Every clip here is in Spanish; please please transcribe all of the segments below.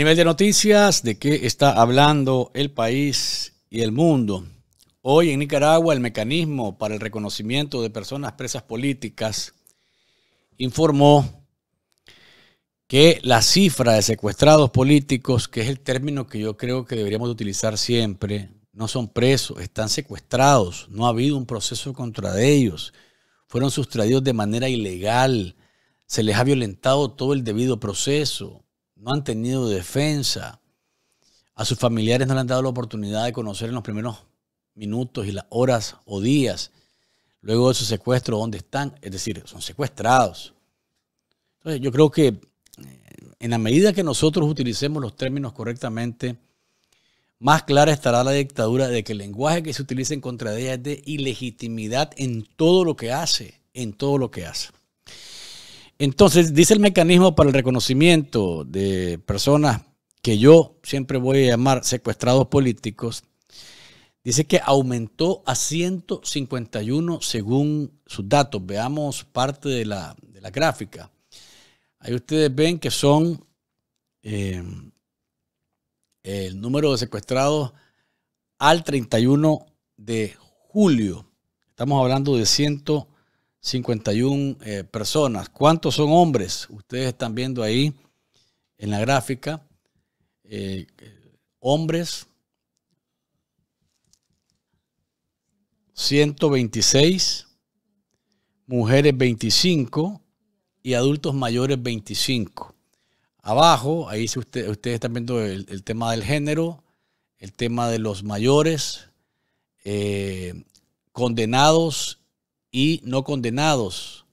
nivel de noticias, ¿de qué está hablando el país y el mundo? Hoy en Nicaragua el mecanismo para el reconocimiento de personas presas políticas informó que la cifra de secuestrados políticos, que es el término que yo creo que deberíamos utilizar siempre, no son presos, están secuestrados, no ha habido un proceso contra ellos, fueron sustraídos de manera ilegal, se les ha violentado todo el debido proceso, no han tenido defensa. A sus familiares no le han dado la oportunidad de conocer en los primeros minutos y las horas o días luego de su secuestro dónde están. Es decir, son secuestrados. Entonces, yo creo que eh, en la medida que nosotros utilicemos los términos correctamente, más clara estará la dictadura de que el lenguaje que se utiliza en contra de ella es de ilegitimidad en todo lo que hace, en todo lo que hace. Entonces, dice el mecanismo para el reconocimiento de personas que yo siempre voy a llamar secuestrados políticos, dice que aumentó a 151 según sus datos. Veamos parte de la, gráfica. Ahí ustedes ven que son eh, el número de secuestrados al 31 de julio. Estamos hablando de 151. 51 eh, personas. ¿Cuántos son hombres? Ustedes están viendo ahí en la gráfica. Eh, hombres, 126, mujeres 25 y adultos mayores 25. Abajo, ahí ustedes están viendo el, tema del género, el tema de los mayores, eh, condenados y no condenados.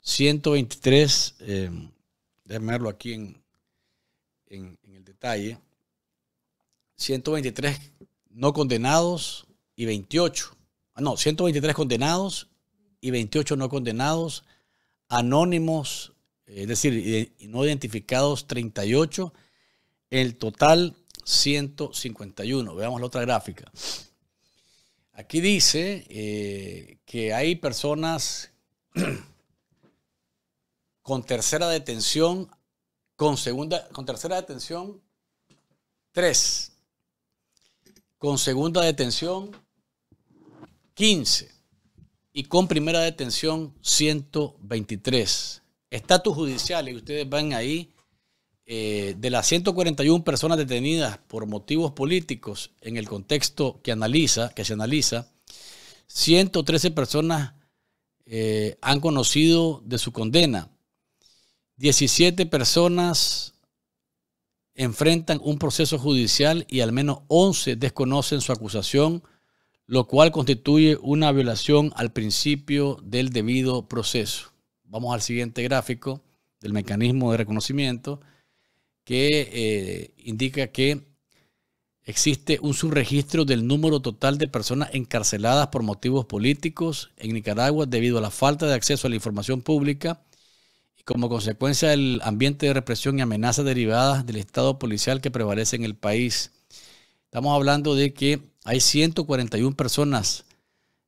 123, eh, déjame verlo aquí en, en el detalle. 123 no condenados y 28. Ah, no, 123 condenados y 28 no condenados. Anónimos, eh, es decir, no identificados 38. El total 151. Veamos la otra gráfica. Aquí dice eh, que hay personas con tercera detención, con segunda, con tercera detención, tres. Con segunda detención, 15. Y con primera detención, 123. Estatus judicial, y ustedes van ahí eh, de las 141 personas detenidas por motivos políticos en el contexto que analiza, que se analiza, 113 personas eh, han conocido de su condena. 17 personas enfrentan un proceso judicial y al menos 11 desconocen su acusación, lo cual constituye una violación al principio del debido proceso. Vamos al siguiente gráfico del mecanismo de reconocimiento que eh, indica que existe un subregistro del número total de personas encarceladas por motivos políticos en Nicaragua debido a la falta de acceso a la información pública y como consecuencia del ambiente de represión y amenazas derivadas del estado policial que prevalece en el país. Estamos hablando de que hay 141 personas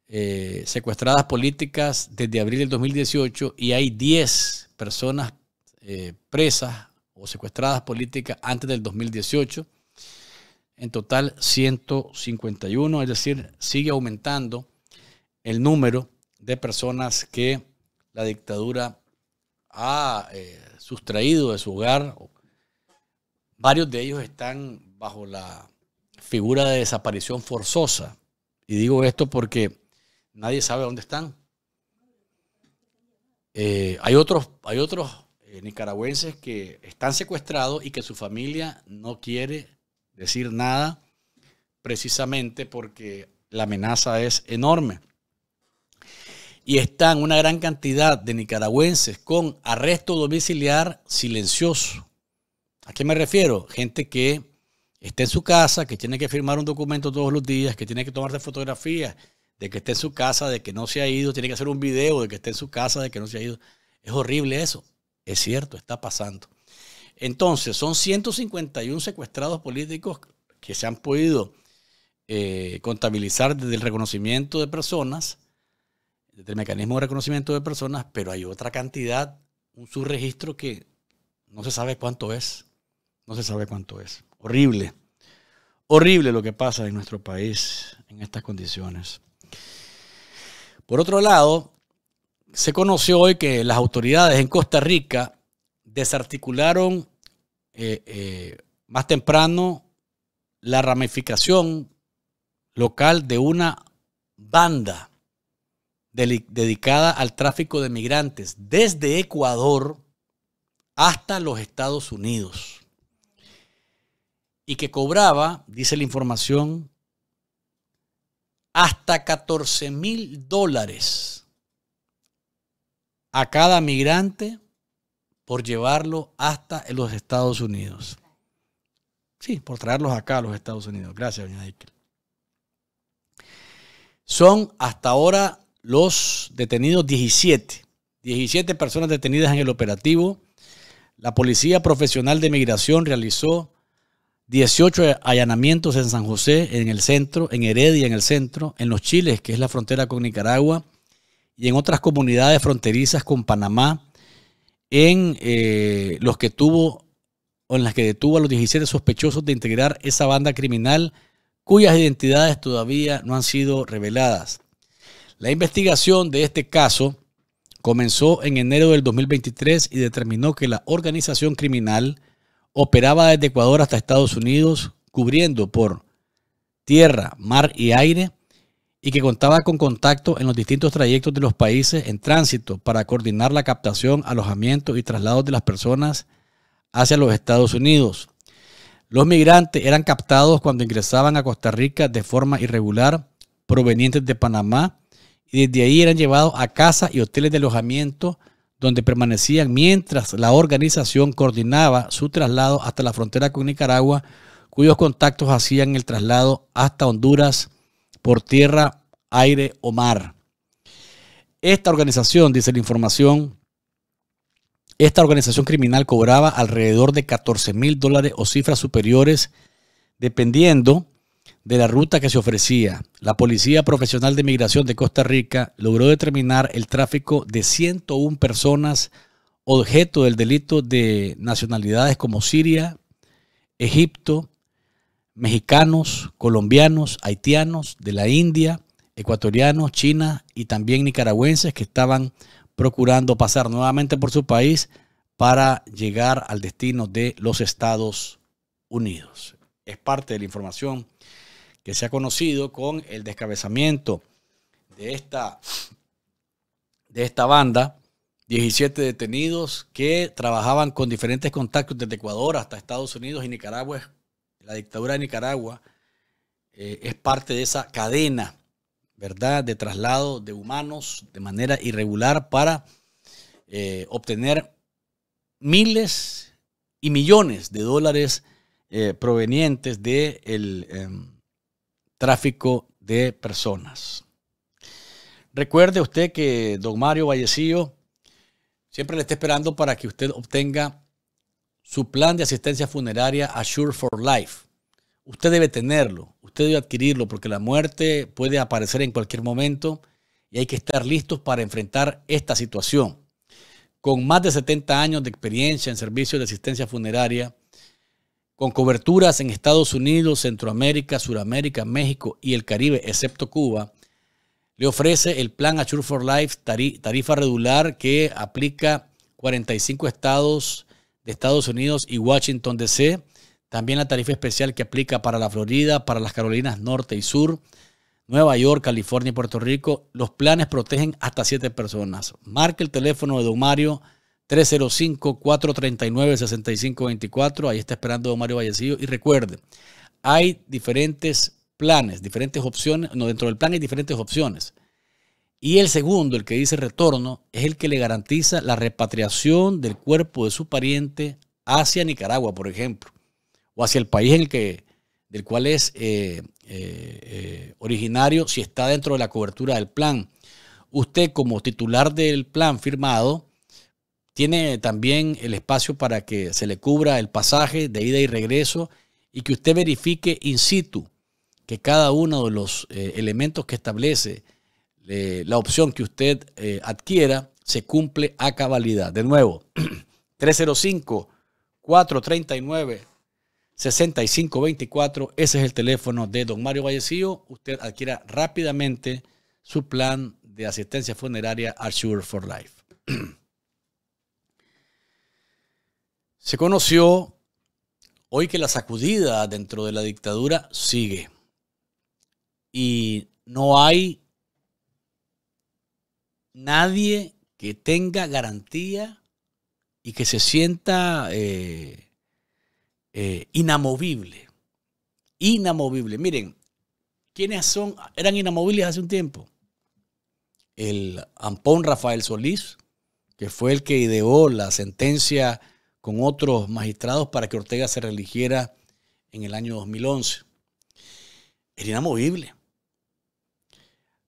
eh, secuestradas políticas desde abril del 2018 y hay 10 personas eh, presas o secuestradas políticas antes del 2018. En total 151, es decir, sigue aumentando el número de personas que la dictadura ha eh, sustraído de su hogar. Varios de ellos están bajo la figura de desaparición forzosa. Y digo esto porque nadie sabe dónde están. Eh, hay otros, hay otros eh, nicaragüenses que están secuestrados y que su familia no quiere decir nada precisamente porque la amenaza es enorme. Y están una gran cantidad de nicaragüenses con arresto domiciliar silencioso. ¿A qué me refiero? Gente que está en su casa, que tiene que firmar un documento todos los días, que tiene que tomarse fotografías de que está en su casa, de que no se ha ido, tiene que hacer un video de que está en su casa, de que no se ha ido. Es horrible eso. Es cierto, está pasando. Entonces, son 151 secuestrados políticos que se han podido eh, contabilizar desde el reconocimiento de personas, desde el mecanismo de reconocimiento de personas, pero hay otra cantidad, un subregistro que no se sabe cuánto es. No se sabe cuánto es. Horrible. Horrible lo que pasa en nuestro país en estas condiciones. Por otro lado, se conoció hoy que las autoridades en Costa Rica desarticularon eh, eh, más temprano la ramificación local de una banda dedicada al tráfico de migrantes desde Ecuador hasta los Estados Unidos y que cobraba, dice la información, hasta 14 mil dólares a cada migrante por llevarlo hasta los Estados Unidos. Sí, por traerlos acá a los Estados Unidos. Gracias, doña Son hasta ahora los detenidos 17. 17 personas detenidas en el operativo. La Policía Profesional de Migración realizó 18 allanamientos en San José, en el centro, en Heredia, en el centro, en Los Chiles, que es la frontera con Nicaragua, y en otras comunidades fronterizas con Panamá, en eh, los que tuvo o en las que detuvo a los 17 sospechosos de integrar esa banda criminal cuyas identidades todavía no han sido reveladas. La investigación de este caso comenzó en enero del 2023 y determinó que la organización criminal operaba desde Ecuador hasta Estados Unidos, cubriendo por tierra, mar y aire y que contaba con contacto en los distintos trayectos de los países en tránsito para coordinar la captación, alojamiento y traslados de las personas hacia los Estados Unidos. Los migrantes eran captados cuando ingresaban a Costa Rica de forma irregular, provenientes de Panamá, y desde ahí eran llevados a casas y hoteles de alojamiento donde permanecían mientras la organización coordinaba su traslado hasta la frontera con Nicaragua, cuyos contactos hacían el traslado hasta Honduras, por tierra, aire o mar. Esta organización, dice la información, esta organización criminal cobraba alrededor de 14 mil dólares o cifras superiores, dependiendo de la ruta que se ofrecía. La Policía Profesional de Migración de Costa Rica logró determinar el tráfico de 101 personas objeto del delito de nacionalidades como Siria, Egipto, mexicanos, colombianos, haitianos, de la India, ecuatorianos, China y también nicaragüenses que estaban procurando pasar nuevamente por su país para llegar al destino de los Estados Unidos. Es parte de la información que se ha conocido con el descabezamiento de esta, de esta banda. 17 detenidos que trabajaban con diferentes contactos desde Ecuador hasta Estados Unidos y Nicaragua la dictadura de Nicaragua eh, es parte de esa cadena, ¿verdad?, de traslado de humanos de manera irregular para eh, obtener miles y millones de dólares eh, provenientes del em, tráfico de personas. Recuerde usted que don Mario Vallecillo siempre le está esperando para que usted obtenga su plan de asistencia funeraria Assure for Life. Usted debe tenerlo, usted debe adquirirlo porque la muerte puede aparecer en cualquier momento y hay que estar listos para enfrentar esta situación. Con más de 70 años de experiencia en servicios de asistencia funeraria, con coberturas en Estados Unidos, Centroamérica, Suramérica, México y el Caribe, excepto Cuba, le ofrece el plan Assure for Life, tarifa regular que aplica 45 estados Estados Unidos y Washington, D.C. También la tarifa especial que aplica para la Florida, para las Carolinas Norte y Sur, Nueva York, California y Puerto Rico. Los planes protegen hasta siete personas. Marque el teléfono de Don Mario 305-439-6524. Ahí está esperando Don Mario Vallecillo. Y recuerde, hay diferentes planes, diferentes opciones. No, dentro del plan hay diferentes opciones. Y el segundo, el que dice retorno, es el que le garantiza la repatriación del cuerpo de su pariente hacia Nicaragua, por ejemplo, o hacia el país en el que, del cual es eh, eh, originario si está dentro de la cobertura del plan. Usted como titular del plan firmado tiene también el espacio para que se le cubra el pasaje de ida y regreso y que usted verifique in situ que cada uno de los eh, elementos que establece eh, la opción que usted eh, adquiera se cumple a cabalidad. De nuevo, 305-439-6524. Ese es el teléfono de don Mario Vallecillo. Usted adquiera rápidamente su plan de asistencia funeraria assure for Life. se conoció hoy que la sacudida dentro de la dictadura sigue y no hay nadie que tenga garantía y que se sienta eh, eh, inamovible. Inamovible. Miren, ¿quiénes son, eran inamovibles hace un tiempo? El ampón Rafael Solís, que fue el que ideó la sentencia con otros magistrados para que Ortega se religiera en el año 2011. Era inamovible.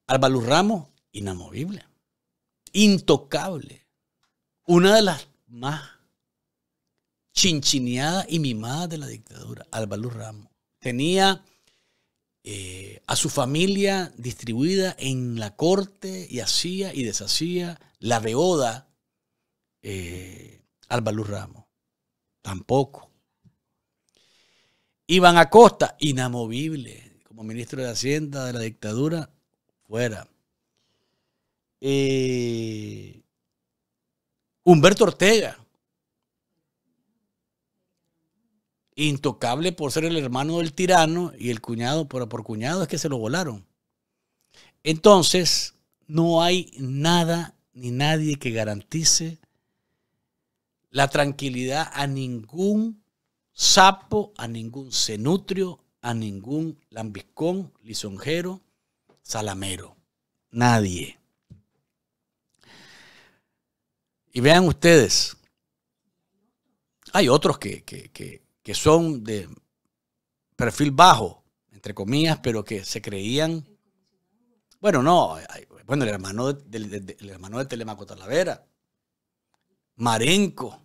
Álvaro Ramos, inamovible. Intocable. Una de las más chinchineadas y mimadas de la dictadura, Álvaro Ramos. Tenía eh, a su familia distribuida en la corte y hacía y deshacía la beoda eh, Álvaro Ramos. Tampoco. Iván Acosta, inamovible, como ministro de Hacienda de la dictadura, fuera. Eh, Humberto Ortega, intocable por ser el hermano del tirano y el cuñado, por cuñado es que se lo volaron. Entonces, no hay nada ni nadie que garantice la tranquilidad a ningún sapo, a ningún cenutrio, a ningún lambiscón, lisonjero, salamero. Nadie. Y vean ustedes, hay otros que, son de perfil bajo, entre comillas, pero que se creían. Bueno, no, bueno, el hermano de, Telemaco Talavera, Marenco,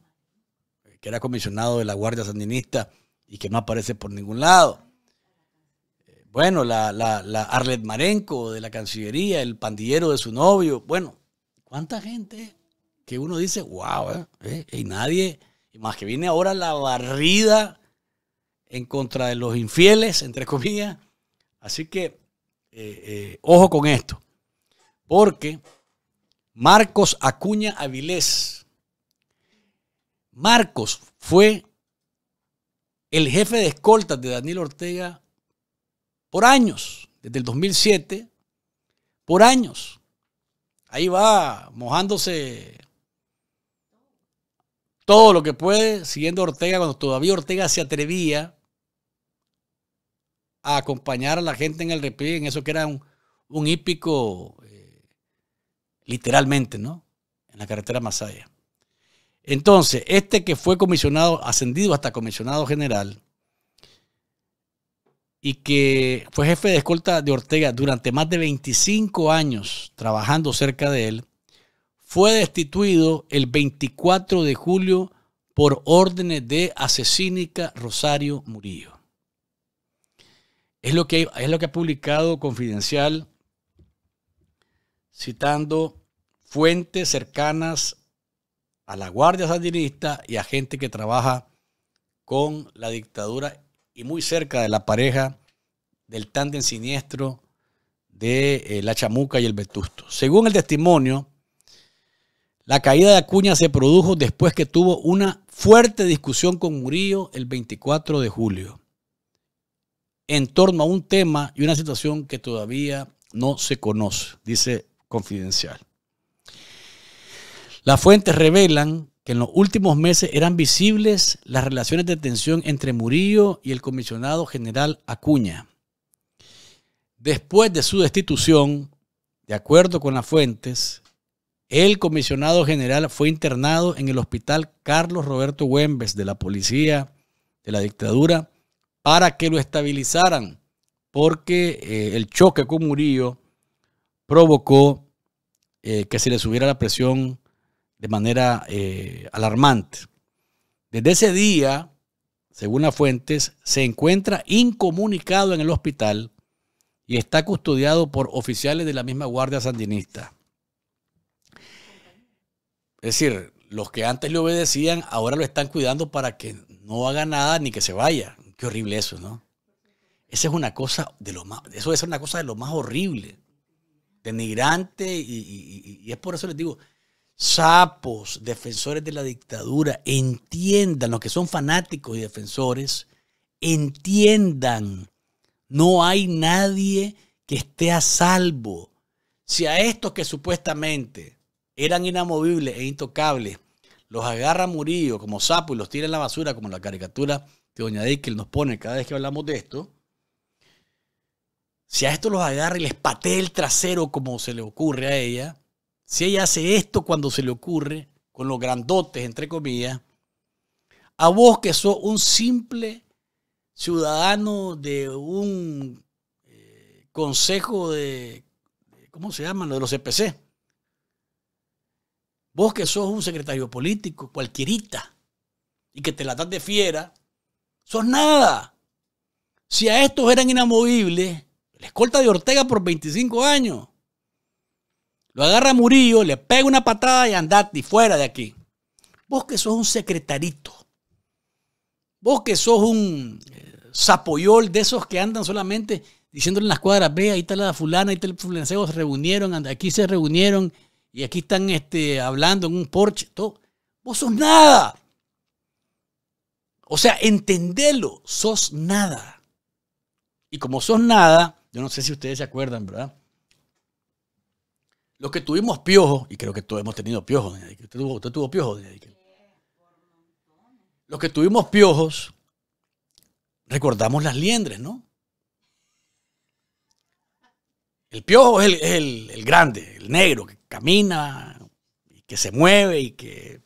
que era comisionado de la Guardia Sandinista y que no aparece por ningún lado. Bueno, la, la, Arlet Marenco de la Cancillería, el pandillero de su novio. Bueno, ¿cuánta gente? que uno dice, wow, eh, eh, y nadie, más que viene ahora la barrida en contra de los infieles, entre comillas. Así que, eh, ojo con esto, porque Marcos Acuña Avilés, Marcos fue el jefe de escoltas de Daniel Ortega por años, desde el 2007, por años. Ahí va mojándose todo lo que puede, siguiendo Ortega, cuando todavía Ortega se atrevía a acompañar a la gente en el repliegue, en eso que era un, hípico, eh, literalmente, ¿no? En la carretera Masaya. Entonces, este que fue comisionado, ascendido hasta comisionado general, y que fue jefe de escolta de Ortega durante más de 25 años trabajando cerca de él, fue destituido el 24 de julio por órdenes de asesínica Rosario Murillo. Es lo que, es lo que ha publicado Confidencial citando fuentes cercanas a la Guardia Sandinista y a gente que trabaja con la dictadura y muy cerca de la pareja del tándem siniestro de eh, la chamuca y el vetusto. Según el testimonio la caída de Acuña se produjo después que tuvo una fuerte discusión con Murillo el 24 de julio en torno a un tema y una situación que todavía no se conoce, dice Confidencial. Las fuentes revelan que en los últimos meses eran visibles las relaciones de tensión entre Murillo y el comisionado general Acuña. Después de su destitución, de acuerdo con las fuentes, el comisionado general fue internado en el hospital Carlos Roberto Güembes de la policía de la dictadura para que lo estabilizaran, porque eh, el choque con Murillo provocó eh, que se le subiera la presión de manera eh, alarmante. Desde ese día, según las fuentes, se encuentra incomunicado en el hospital y está custodiado por oficiales de la misma Guardia Sandinista. Es decir, los que antes le obedecían ahora lo están cuidando para que no haga nada ni que se vaya. Qué horrible eso, ¿no? Esa es una cosa de lo más, eso es una cosa de lo más horrible, denigrante y, y es por eso les digo, sapos, defensores de la dictadura, entiendan, los que son fanáticos y defensores, entiendan, no hay nadie que esté a salvo. Si a estos que supuestamente eran inamovibles e intocables. Los agarra Murillo como sapo y los tira en la basura, como la caricatura que Doña Dickel nos pone cada vez que hablamos de esto. Si a esto los agarra y les patea el trasero como se le ocurre a ella, si ella hace esto cuando se le ocurre, con los grandotes, entre comillas, a vos que sos un simple ciudadano de un eh, consejo de, ¿cómo se llaman Lo de los CPC Vos que sos un secretario político, cualquierita, y que te la das de fiera, sos nada. Si a estos eran inamovibles, la escolta de Ortega por 25 años. Lo agarra Murillo, le pega una patada y andate fuera de aquí. Vos que sos un secretarito. Vos que sos un eh, sapoyol de esos que andan solamente diciéndole en las cuadras, ve, ahí está la fulana, ahí está el fulanseo. se reunieron, aquí se reunieron y aquí están este, hablando en un porche. todo. Vos sos nada. O sea, entendelo, sos nada. Y como sos nada, yo no sé si ustedes se acuerdan, ¿verdad? Los que tuvimos piojos, y creo que todos hemos tenido piojos, Usted, tuvo, tuvo piojos, Los que tuvimos piojos, recordamos las liendres, ¿no? El piojo es el, el grande, el negro, que camina, y que se mueve y que...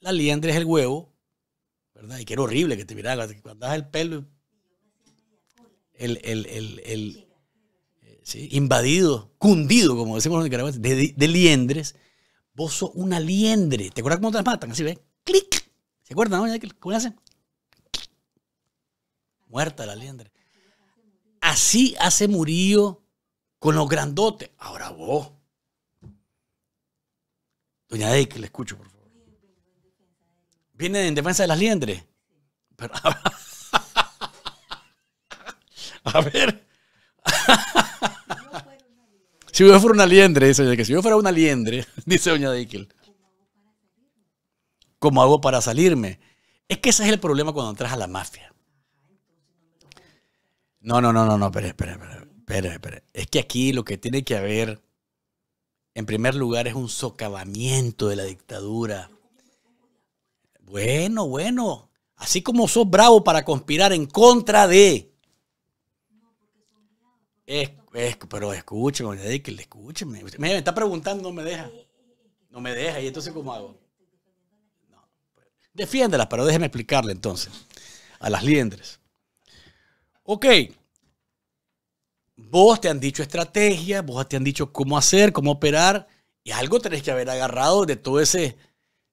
La liendre es el huevo, ¿verdad? Y que era horrible que te miras cuando das el pelo, el, el, el, eh, ¿sí? invadido, cundido, como decimos los nicaragüenses, de, de, liendres, vos sos una liendre. ¿Te acuerdas cómo te matan? Así, ve ¡Clic! ¿Se acuerdan? No? ¿Cómo le hacen? Muerta la liendre. Así hace Murillo con los grandotes. Ahora vos, Doña Deikel, le escucho, por favor. ¿Viene en defensa de las liendres? a ver. Si yo fuera una liendre, dice doña que si yo fuera una liendre, dice doña Dickel. ¿Cómo hago para salirme? Es que ese es el problema cuando entras a la mafia. No, no, no, no, no, espere, espere, espere, espere, Es que aquí lo que tiene que haber en primer lugar, es un socavamiento de la dictadura. Bueno, bueno, así como sos bravo para conspirar en contra de... Es, es, pero escúcheme, que escúcheme. Me, está preguntando, no me deja. No me deja, y entonces, ¿cómo hago? No. Pues, defiéndelas, pero déjeme explicarle entonces a las Ok. Ok, Vos te han dicho estrategia, vos te han dicho cómo hacer, cómo operar, y algo tenés que haber agarrado de todo ese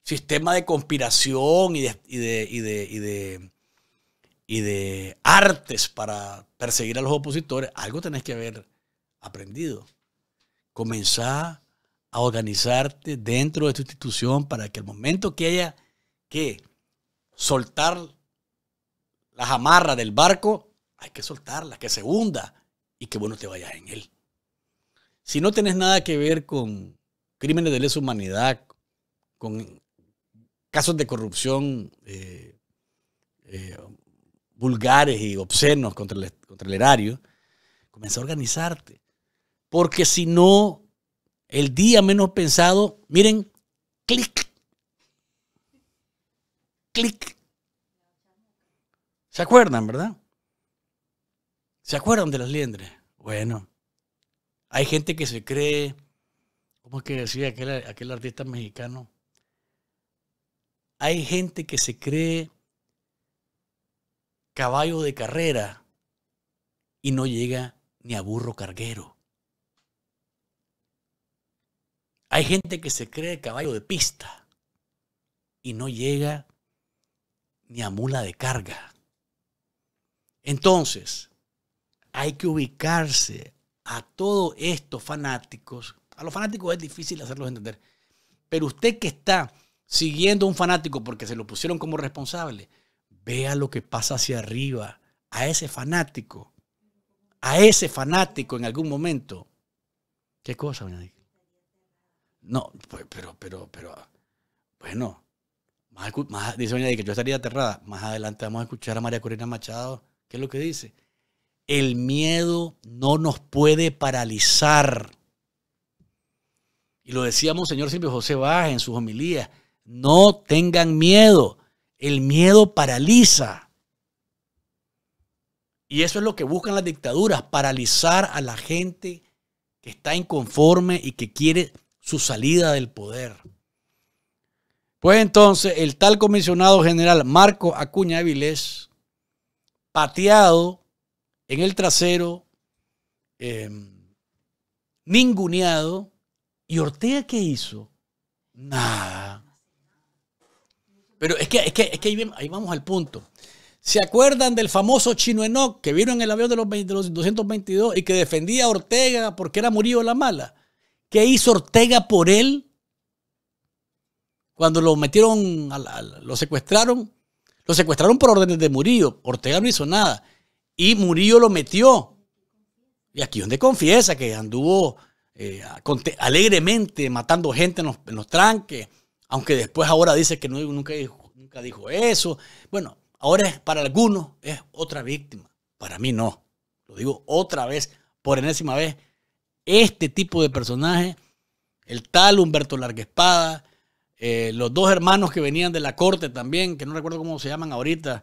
sistema de conspiración y de, y de, artes para perseguir a los opositores. Algo tenés que haber aprendido. Comenzá a organizarte dentro de tu institución para que el momento que haya que soltar las amarras del barco, hay que soltarlas, que se hunda y que bueno te vayas en él. Si no tenés nada que ver con crímenes de lesa humanidad, con casos de corrupción eh, eh, vulgares y obscenos contra el, contra el erario, comienza a organizarte. Porque si no, el día menos pensado, miren, clic, clic. ¿Se acuerdan, verdad? ¿Se acuerdan de las liendres? Bueno, hay gente que se cree, ¿cómo es que decía aquel, aquel artista mexicano? Hay gente que se cree caballo de carrera y no llega ni a burro carguero. Hay gente que se cree caballo de pista y no llega ni a mula de carga. Entonces, hay que ubicarse a todos estos fanáticos. A los fanáticos es difícil hacerlos entender. Pero usted que está siguiendo a un fanático porque se lo pusieron como responsable, vea lo que pasa hacia arriba. A ese fanático. A ese fanático en algún momento. ¿Qué cosa, doña No, pues, pero, pero, pero. Bueno, dice doña que yo estaría aterrada. Más adelante vamos a escuchar a María Corina Machado. ¿Qué es lo que dice? El miedo no nos puede paralizar. Y lo decíamos, señor Silvio José Baja en sus homilías. No tengan miedo. El miedo paraliza. Y eso es lo que buscan las dictaduras, paralizar a la gente que está inconforme y que quiere su salida del poder. Pues entonces el tal comisionado general Marco Acuña Avilés, pateado en el trasero, em, ninguneado. ¿Y Ortega qué hizo? Nada. Pero es que, ahí, vamos al punto. ¿Se acuerdan del famoso Chino Enoch que vino en el avión de los, 222 y que defendía a Ortega porque era Murillo la mala? ¿Qué hizo Ortega por él? Cuando lo metieron, lo secuestraron. Lo secuestraron por órdenes de Murillo. Ortega no hizo nada y Murillo lo metió. Y aquí donde confiesa que anduvo eh, alegremente matando gente en los, tranques, aunque después ahora dice que no, nunca, dijo, eso. Bueno, ahora para algunos es otra víctima, para mí no. Lo digo otra vez, por enésima vez, este tipo de personaje, el tal Humberto Larguespada, eh, los dos hermanos que venían de la corte también, que no recuerdo cómo se llaman ahorita,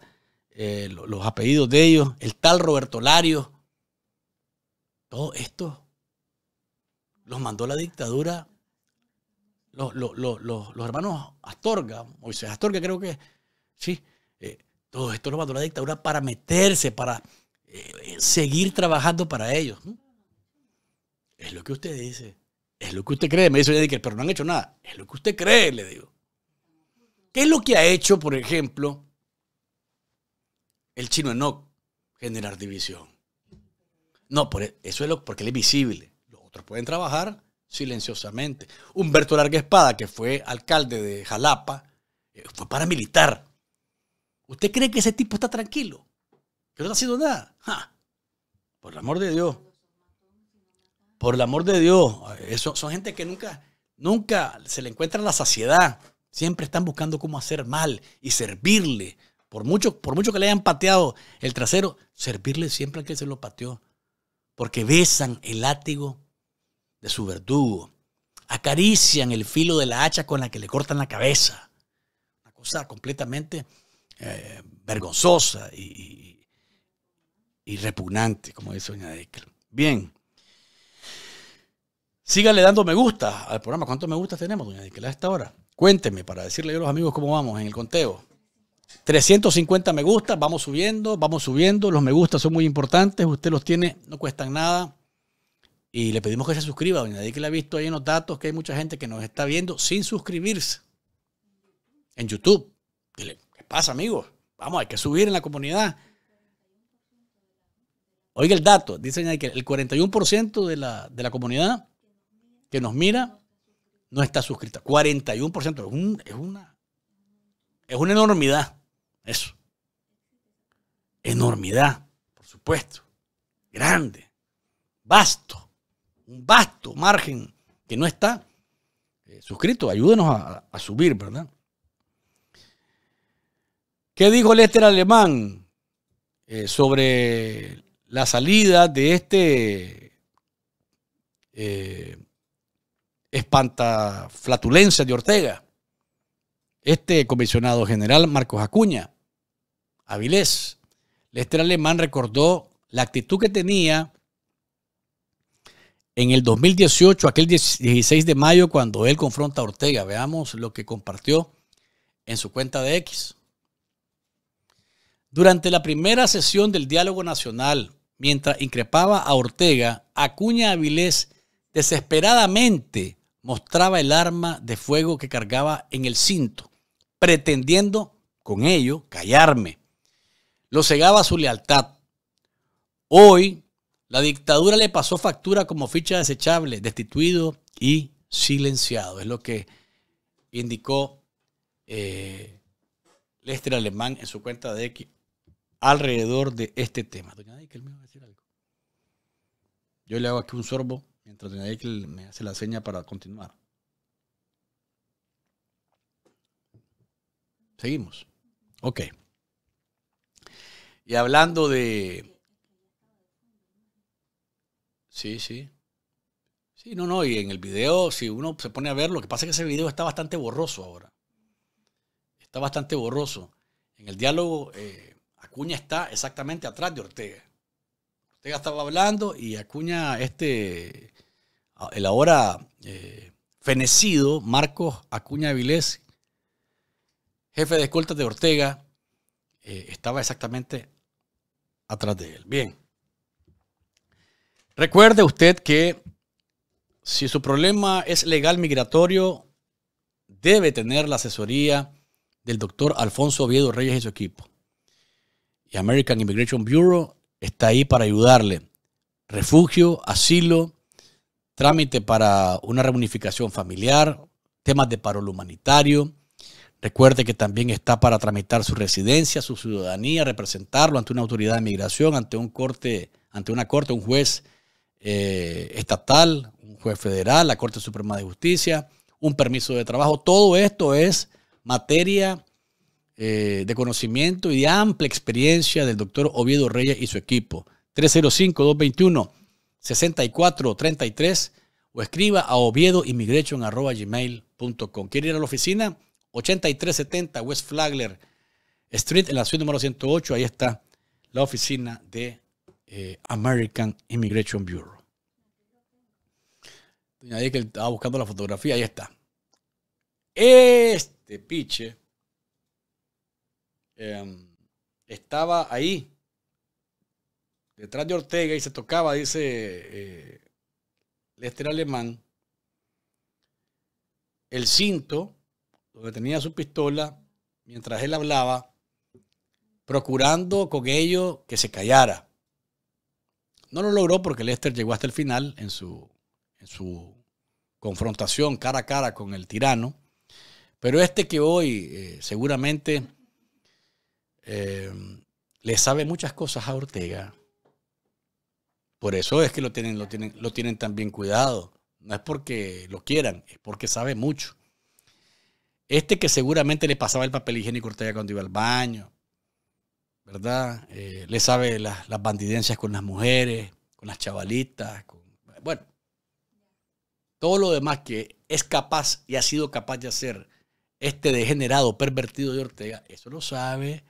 eh, los apellidos de ellos, el tal Roberto Lario. Todo esto los mandó la dictadura, los, hermanos Astorga, Moisés Astorga creo que, sí, eh, todo esto los mandó la dictadura para meterse, para eh, seguir trabajando para ellos. Es lo que usted dice. Es lo que usted cree, me dice que pero no han hecho nada. Es lo que usted cree, le digo. ¿Qué es lo que ha hecho, por ejemplo, el chino no generar división. No, e, eso es lo, porque él es visible. Los otros pueden trabajar silenciosamente. Humberto Larga Espada, que fue alcalde de Jalapa, eh, fue paramilitar. ¿Usted cree que ese tipo está tranquilo? Que no ha sido nada. Por el amor de Dios. Por el amor de Dios. Eso, son gente que nunca, nunca se le encuentra la saciedad. Siempre están buscando cómo hacer mal y servirle por mucho, por mucho que le hayan pateado el trasero, servirle siempre al que se lo pateó. Porque besan el látigo de su verdugo, acarician el filo de la hacha con la que le cortan la cabeza. Una cosa completamente eh, vergonzosa y, repugnante, como dice doña Decker. Bien. Sígale dando me gusta al programa. ¿Cuántos me gustas tenemos, doña Decker, a esta hora? Cuénteme para decirle a los amigos cómo vamos en el conteo. 350 me gusta, vamos subiendo, vamos subiendo. Los me gusta son muy importantes, usted los tiene, no cuestan nada. Y le pedimos que se suscriba, doña Nadie que le ha visto ahí en los datos, que hay mucha gente que nos está viendo sin suscribirse en YouTube. Dile, ¿qué pasa, amigo Vamos, hay que subir en la comunidad. Oiga el dato, dice que el 41% de la, comunidad que nos mira no está suscrita. 41%, es, es una, es una enormidad. Eso. Enormidad, por supuesto. Grande. Vasto. Un vasto margen que no está eh, suscrito. Ayúdenos a, subir, ¿verdad? ¿Qué dijo Lester Alemán eh, sobre la salida de este eh, espantaflatulencia de Ortega? Este comisionado general Marcos Acuña. Avilés. Lester Alemán recordó la actitud que tenía en el 2018, aquel 16 de mayo, cuando él confronta a Ortega. Veamos lo que compartió en su cuenta de X. Durante la primera sesión del diálogo nacional, mientras increpaba a Ortega, Acuña Avilés desesperadamente mostraba el arma de fuego que cargaba en el cinto, pretendiendo con ello callarme lo cegaba su lealtad. Hoy, la dictadura le pasó factura como ficha desechable, destituido y silenciado. Es lo que indicó eh, Lester Alemán en su cuenta de X alrededor de este tema. a decir algo. Yo le hago aquí un sorbo mientras Doña Eichel me hace la seña para continuar. Seguimos. Ok. Y hablando de... Sí, sí. Sí, no, no, y en el video, si uno se pone a ver, lo que pasa es que ese video está bastante borroso ahora. Está bastante borroso. En el diálogo, eh, Acuña está exactamente atrás de Ortega. Ortega estaba hablando y Acuña, este, el ahora eh, fenecido Marcos Acuña Vilés, jefe de escoltas de Ortega, eh, estaba exactamente atrás de él. Bien. Recuerde usted que si su problema es legal migratorio, debe tener la asesoría del doctor Alfonso Oviedo Reyes y su equipo. Y American Immigration Bureau está ahí para ayudarle. Refugio, asilo, trámite para una reunificación familiar, temas de paro humanitario, Recuerde que también está para tramitar su residencia, su ciudadanía, representarlo ante una autoridad de migración, ante un corte, ante una corte, un juez eh, estatal, un juez federal, la Corte Suprema de Justicia, un permiso de trabajo. Todo esto es materia eh, de conocimiento y de amplia experiencia del doctor Oviedo Reyes y su equipo. 305-221-6433 o escriba a oviedoimmigration.com. ¿Quiere ir a la oficina? 8370 West Flagler Street, en la ciudad número 108. Ahí está la oficina de eh, American Immigration Bureau. Doña que estaba buscando la fotografía, ahí está. Este piche em, estaba ahí, detrás de Ortega, y se tocaba, dice eh, Lester Alemán, el cinto donde tenía su pistola, mientras él hablaba, procurando con ello que se callara. No lo logró porque Lester llegó hasta el final en su, confrontación cara a cara con el tirano. Pero este que hoy eh, seguramente eh, le sabe muchas cosas a Ortega. Por eso es que lo tienen, lo tienen, lo tienen tan bien cuidado. No es porque lo quieran, es porque sabe mucho. Este que seguramente le pasaba el papel higiénico a cuando iba al baño, ¿verdad? Eh, le sabe las, bandidencias con las mujeres, con las chavalitas, con, bueno, todo lo demás que es capaz y ha sido capaz de hacer este degenerado pervertido de Ortega, eso lo sabe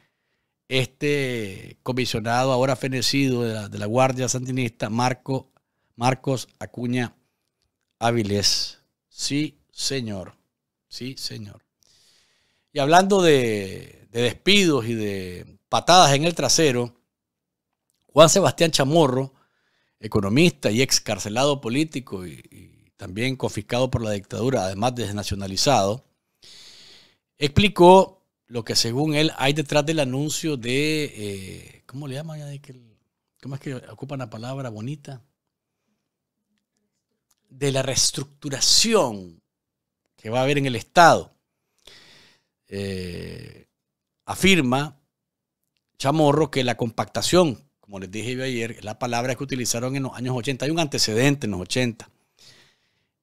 este comisionado ahora fenecido de la, Guardia Sandinista, Marco, Marcos Acuña Avilés. Sí, señor. Sí, señor. Y hablando de, despidos y de patadas en el trasero, Juan Sebastián Chamorro, economista y excarcelado político y, también confiscado por la dictadura, además desnacionalizado, explicó lo que según él hay detrás del anuncio de, eh, ¿cómo le llaman? ¿Cómo es que ocupa la palabra bonita? De la reestructuración que va a haber en el Estado. Eh, afirma Chamorro que la compactación, como les dije yo ayer, es la palabra que utilizaron en los años 80. Hay un antecedente en los 80.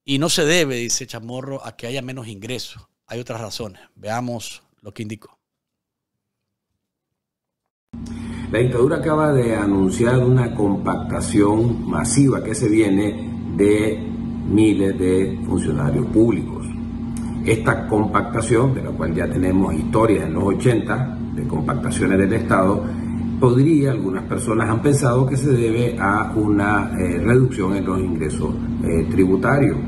Y no se debe, dice Chamorro, a que haya menos ingresos. Hay otras razones. Veamos lo que indicó. La dictadura acaba de anunciar una compactación masiva que se viene de miles de funcionarios públicos esta compactación, de la cual ya tenemos historias en los 80, de compactaciones del Estado, podría, algunas personas han pensado que se debe a una eh, reducción en los ingresos eh, tributarios,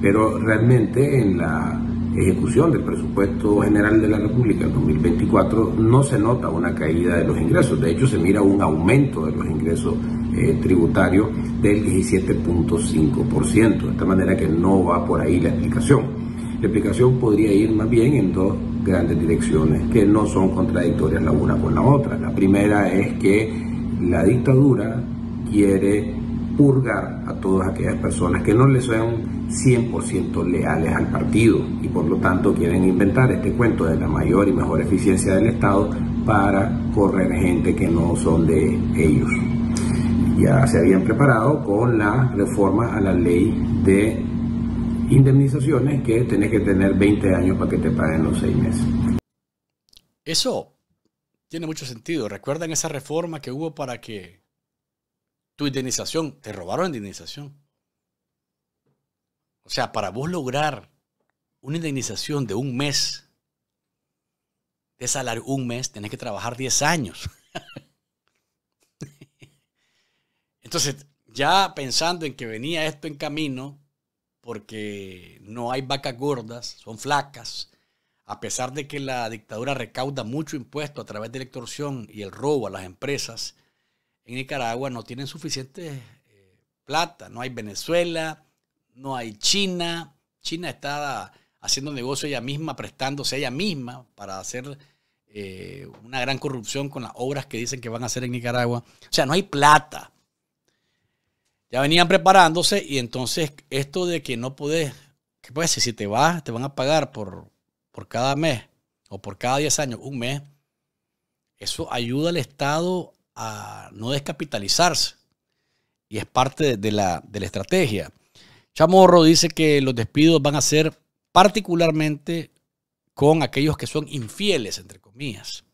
pero realmente en la ejecución del presupuesto general de la República en 2024 no se nota una caída de los ingresos, de hecho se mira un aumento de los ingresos eh, tributarios del 17.5%, de esta manera que no va por ahí la explicación. La explicación podría ir más bien en dos grandes direcciones que no son contradictorias la una con la otra. La primera es que la dictadura quiere purgar a todas aquellas personas que no le sean 100% leales al partido y por lo tanto quieren inventar este cuento de la mayor y mejor eficiencia del Estado para correr gente que no son de ellos. Ya se habían preparado con la reforma a la ley de indemnizaciones que tenés que tener 20 años para que te paguen los 6 meses. Eso tiene mucho sentido. ¿Recuerdan esa reforma que hubo para que tu indemnización, te robaron indemnización? O sea, para vos lograr una indemnización de un mes, de salario un mes, tenés que trabajar 10 años. Entonces, ya pensando en que venía esto en camino, porque no hay vacas gordas, son flacas. A pesar de que la dictadura recauda mucho impuesto a través de la extorsión y el robo a las empresas, en Nicaragua no tienen suficiente eh, plata. No hay Venezuela, no hay China. China está haciendo negocio ella misma, prestándose ella misma para hacer eh, una gran corrupción con las obras que dicen que van a hacer en Nicaragua. O sea, no hay plata ya venían preparándose y entonces esto de que no puedes, que decir, pues, si te vas, te van a pagar por, por cada mes o por cada 10 años, un mes, eso ayuda al Estado a no descapitalizarse y es parte de la, estrategia. Chamorro dice que los despidos van a ser particularmente con aquellos que son infieles, entre comillas.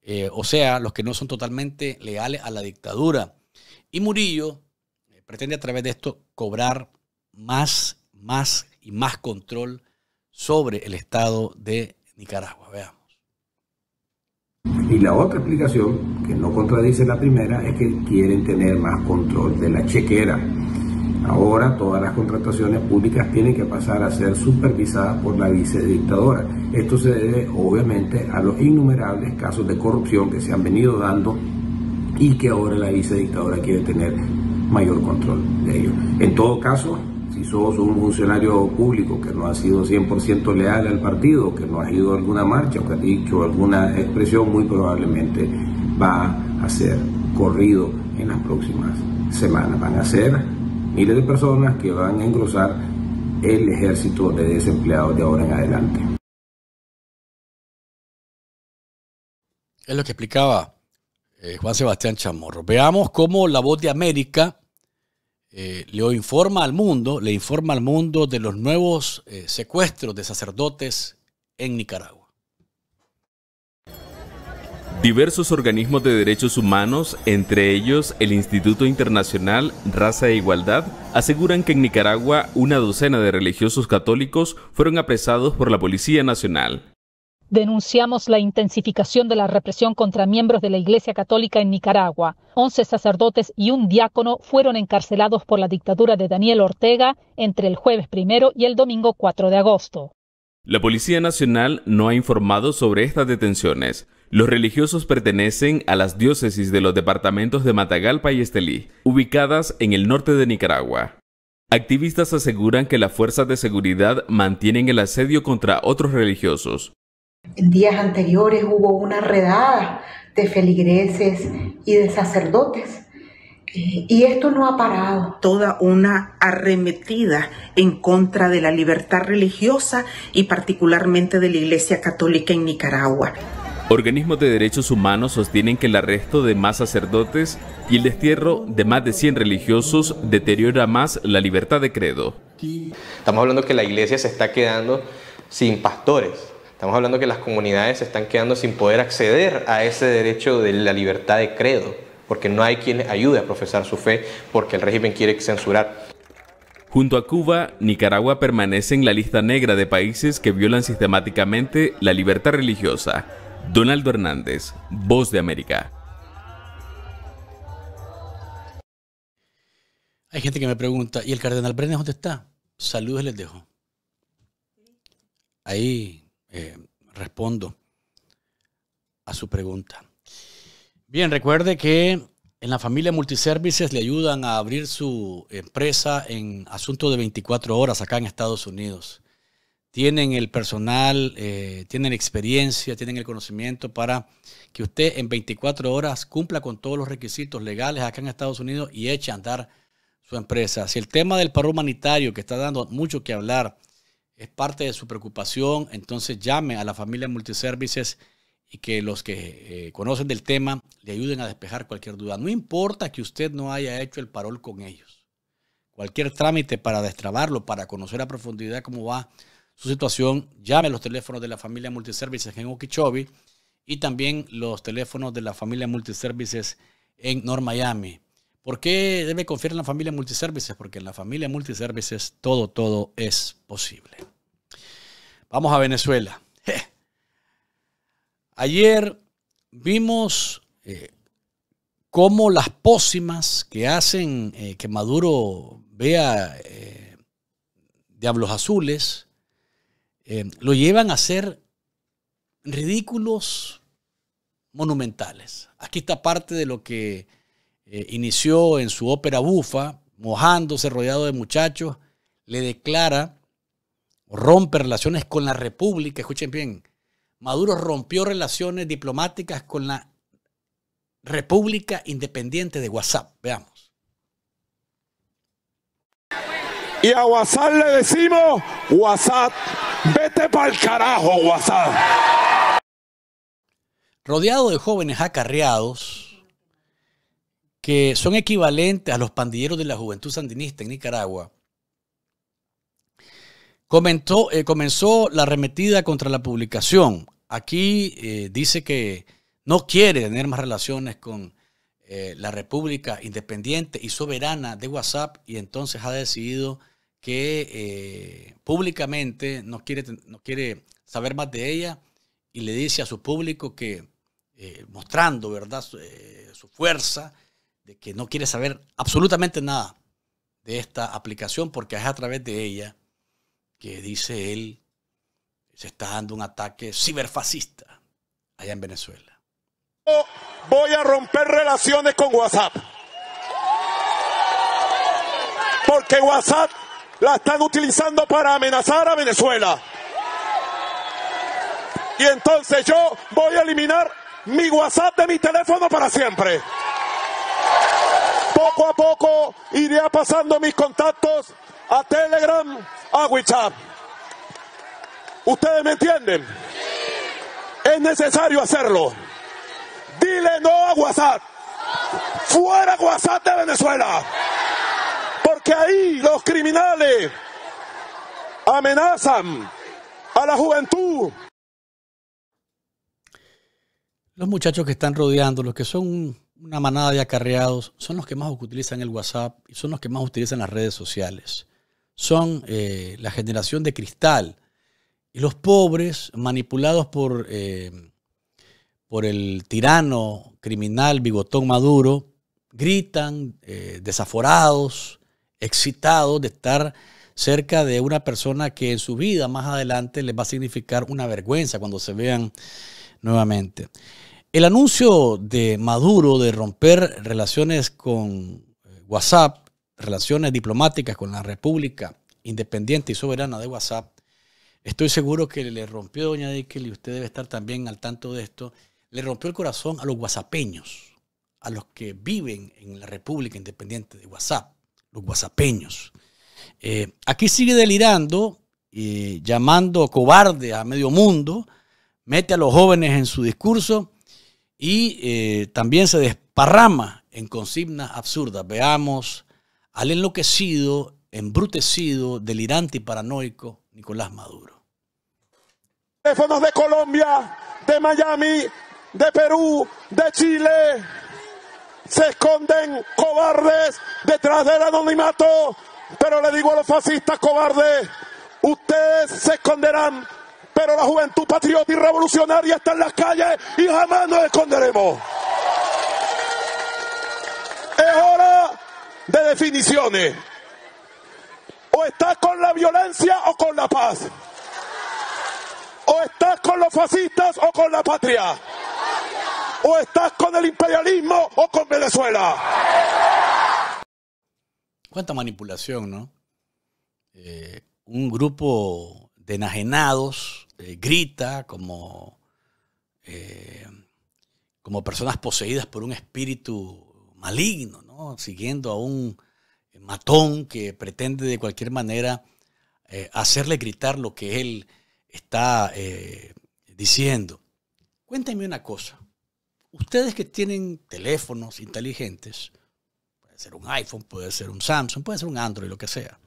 Eh, o sea, los que no son totalmente leales a la dictadura. Y Murillo pretende a través de esto cobrar más, más y más control sobre el Estado de Nicaragua. Veamos. Y la otra explicación, que no contradice la primera, es que quieren tener más control de la chequera. Ahora todas las contrataciones públicas tienen que pasar a ser supervisadas por la vicedictadora. Esto se debe obviamente a los innumerables casos de corrupción que se han venido dando y que ahora la vicedictadora quiere tener mayor control de ellos. En todo caso, si sos un funcionario público que no ha sido 100% leal al partido, que no ha ido a alguna marcha o que ha dicho alguna expresión, muy probablemente va a ser corrido en las próximas semanas. Van a ser miles de personas que van a engrosar el ejército de desempleados de ahora en adelante. Es lo que explicaba eh, Juan Sebastián Chamorro. Veamos cómo la voz de América eh, le informa al mundo, le informa al mundo de los nuevos eh, secuestros de sacerdotes en Nicaragua. Diversos organismos de derechos humanos, entre ellos el Instituto Internacional Raza e Igualdad, aseguran que en Nicaragua una docena de religiosos católicos fueron apresados por la Policía Nacional. Denunciamos la intensificación de la represión contra miembros de la Iglesia Católica en Nicaragua. Once sacerdotes y un diácono fueron encarcelados por la dictadura de Daniel Ortega entre el jueves primero y el domingo 4 de agosto. La Policía Nacional no ha informado sobre estas detenciones. Los religiosos pertenecen a las diócesis de los departamentos de Matagalpa y Estelí, ubicadas en el norte de Nicaragua. Activistas aseguran que las fuerzas de seguridad mantienen el asedio contra otros religiosos, en días anteriores hubo una redada de feligreses y de sacerdotes. Eh, y esto no ha parado. Toda una arremetida en contra de la libertad religiosa y particularmente de la Iglesia Católica en Nicaragua. Organismos de derechos humanos sostienen que el arresto de más sacerdotes y el destierro de más de 100 religiosos deteriora más la libertad de credo. Estamos hablando que la iglesia se está quedando sin pastores, Estamos hablando que las comunidades se están quedando sin poder acceder a ese derecho de la libertad de credo, porque no hay quien ayude a profesar su fe, porque el régimen quiere censurar. Junto a Cuba, Nicaragua permanece en la lista negra de países que violan sistemáticamente la libertad religiosa. Donaldo Hernández, Voz de América. Hay gente que me pregunta, ¿y el cardenal Brenes dónde está? Saludos les dejo. Ahí eh, respondo a su pregunta. Bien, recuerde que en la familia Multiservices le ayudan a abrir su empresa en asunto de 24 horas acá en Estados Unidos. Tienen el personal, eh, tienen experiencia, tienen el conocimiento para que usted en 24 horas cumpla con todos los requisitos legales acá en Estados Unidos y eche a andar su empresa. Si el tema del paro humanitario que está dando mucho que hablar, es parte de su preocupación, entonces llame a la familia Multiservices y que los que eh, conocen del tema le ayuden a despejar cualquier duda. No importa que usted no haya hecho el parol con ellos. Cualquier trámite para destrabarlo, para conocer a profundidad cómo va su situación, llame a los teléfonos de la familia Multiservices en Okeechobee y también los teléfonos de la familia Multiservices en North Miami. ¿Por qué debe confiar en la familia multiservices? Porque en la familia multiservices todo, todo es posible. Vamos a Venezuela. Ayer vimos eh, cómo las pócimas que hacen eh, que Maduro vea eh, diablos azules lo llevan a ser ridículos monumentales. Aquí está parte de lo que eh, inició en su ópera bufa, mojándose rodeado de muchachos, le declara, rompe relaciones con la República, escuchen bien, Maduro rompió relaciones diplomáticas con la República Independiente de WhatsApp. Veamos. Y a WhatsApp le decimos, WhatsApp, vete para el carajo, WhatsApp. Rodeado de jóvenes acarreados, que son equivalentes a los pandilleros de la juventud sandinista en Nicaragua, comentó, eh, comenzó la arremetida contra la publicación. Aquí eh, dice que no quiere tener más relaciones con eh, la República Independiente y Soberana de WhatsApp y entonces ha decidido que públicamente no quiere, no quiere saber más de ella y le dice a su público que mostrando ¿verdad? su fuerza, que no quiere saber absolutamente nada de esta aplicación porque es a través de ella que dice él se está dando un ataque ciberfascista allá en Venezuela. Voy a romper relaciones con WhatsApp. Porque WhatsApp la están utilizando para amenazar a Venezuela. Y entonces yo voy a eliminar mi WhatsApp de mi teléfono para siempre. Poco a poco iré pasando mis contactos a Telegram, a WhatsApp. ¿Ustedes me entienden? Es necesario hacerlo. Dile no a WhatsApp. Fuera WhatsApp de Venezuela. Porque ahí los criminales amenazan a la juventud. Los muchachos que están rodeando, los que son una manada de acarreados son los que más utilizan el WhatsApp y son los que más utilizan las redes sociales. Son eh, la generación de cristal. Y los pobres, manipulados por, eh, por el tirano criminal bigotón Maduro, gritan eh, desaforados, excitados de estar cerca de una persona que en su vida más adelante les va a significar una vergüenza cuando se vean nuevamente. El anuncio de Maduro de romper relaciones con eh, WhatsApp, relaciones diplomáticas con la República Independiente y Soberana de WhatsApp, estoy seguro que le rompió, doña Dickel, y usted debe estar también al tanto de esto, le rompió el corazón a los guasapeños, a los que viven en la República Independiente de WhatsApp, los guasapeños. Eh, aquí sigue delirando, y eh, llamando cobarde a medio mundo, mete a los jóvenes en su discurso y eh, también se desparrama en consignas absurdas. Veamos al enloquecido, embrutecido, delirante y paranoico Nicolás Maduro. Teléfonos de Colombia, de Miami, de Perú, de Chile. Se esconden cobardes detrás del anonimato, pero le digo a los fascistas cobardes, ustedes se esconderán pero la juventud patriota y revolucionaria está en las calles y jamás nos esconderemos. Es hora de definiciones. O estás con la violencia o con la paz. O estás con los fascistas o con la patria. O estás con el imperialismo o con Venezuela. Cuánta manipulación, ¿no? Eh, un grupo de enajenados eh, grita, como, eh, como personas poseídas por un espíritu maligno, siguiendo a un matón que pretende de cualquier manera eh, hacerle gritar lo que él está diciendo. Cuéntenme una cosa. Ustedes que tienen teléfonos inteligentes, puede ser un iPhone, puede ser un Samsung, puede ser un Android, lo que sea,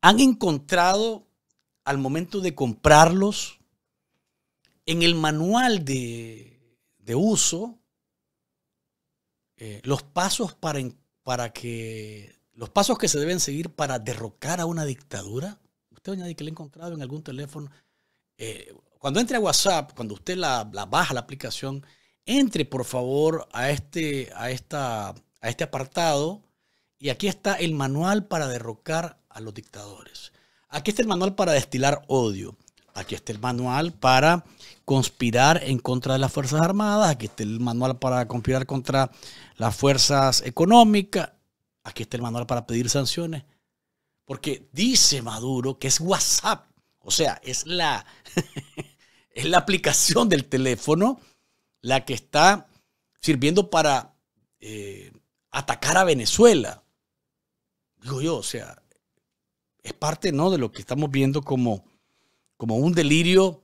han encontrado al momento de comprarlos, en el manual de, uso, eh, los pasos para, para que los pasos que se deben seguir para derrocar a una dictadura. Usted, añade que le ha encontrado en algún teléfono. Eh, cuando entre a WhatsApp, cuando usted la, baja la aplicación, entre por favor a este, a, esta, a este apartado y aquí está el manual para derrocar a los dictadores. Aquí está el manual para destilar odio. Aquí está el manual para conspirar en contra de las Fuerzas Armadas. Aquí está el manual para conspirar contra las fuerzas económicas. Aquí está el manual para pedir sanciones. Porque dice Maduro que es WhatsApp. O sea, es la, es la aplicación del teléfono la que está sirviendo para eh, atacar a Venezuela. Digo yo, o sea, es parte ¿no? de lo que estamos viendo como, como un delirio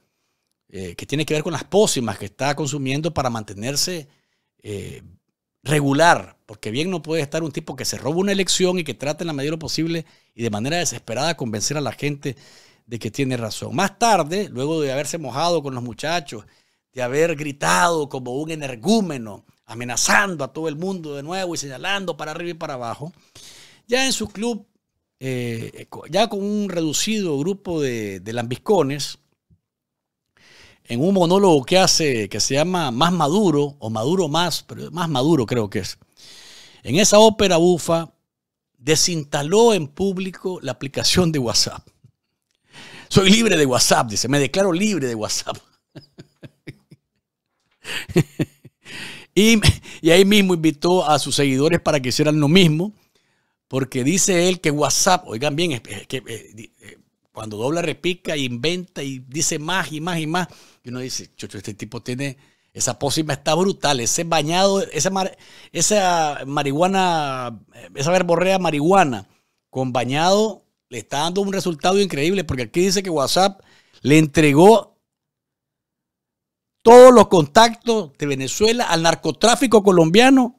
eh, que tiene que ver con las pócimas que está consumiendo para mantenerse eh, regular, porque bien no puede estar un tipo que se roba una elección y que trate en la medida de lo posible y de manera desesperada convencer a la gente de que tiene razón. Más tarde, luego de haberse mojado con los muchachos, de haber gritado como un energúmeno, amenazando a todo el mundo de nuevo y señalando para arriba y para abajo, ya en su club eh, ya con un reducido grupo de, lambiscones, en un monólogo que hace, que se llama Más Maduro, o Maduro Más, pero Más Maduro creo que es. En esa ópera bufa, desinstaló en público la aplicación de WhatsApp. Soy libre de WhatsApp, dice, me declaro libre de WhatsApp. y, y ahí mismo invitó a sus seguidores para que hicieran lo mismo porque dice él que WhatsApp, oigan bien, que, eh, eh, cuando dobla repica, inventa y dice más y más y más. Y uno dice, chocho, este tipo tiene, esa pócima está brutal, ese bañado, esa, esa marihuana, eh, esa verborrea marihuana con bañado le está dando un resultado increíble. Porque aquí dice que WhatsApp le entregó todos los contactos de Venezuela al narcotráfico colombiano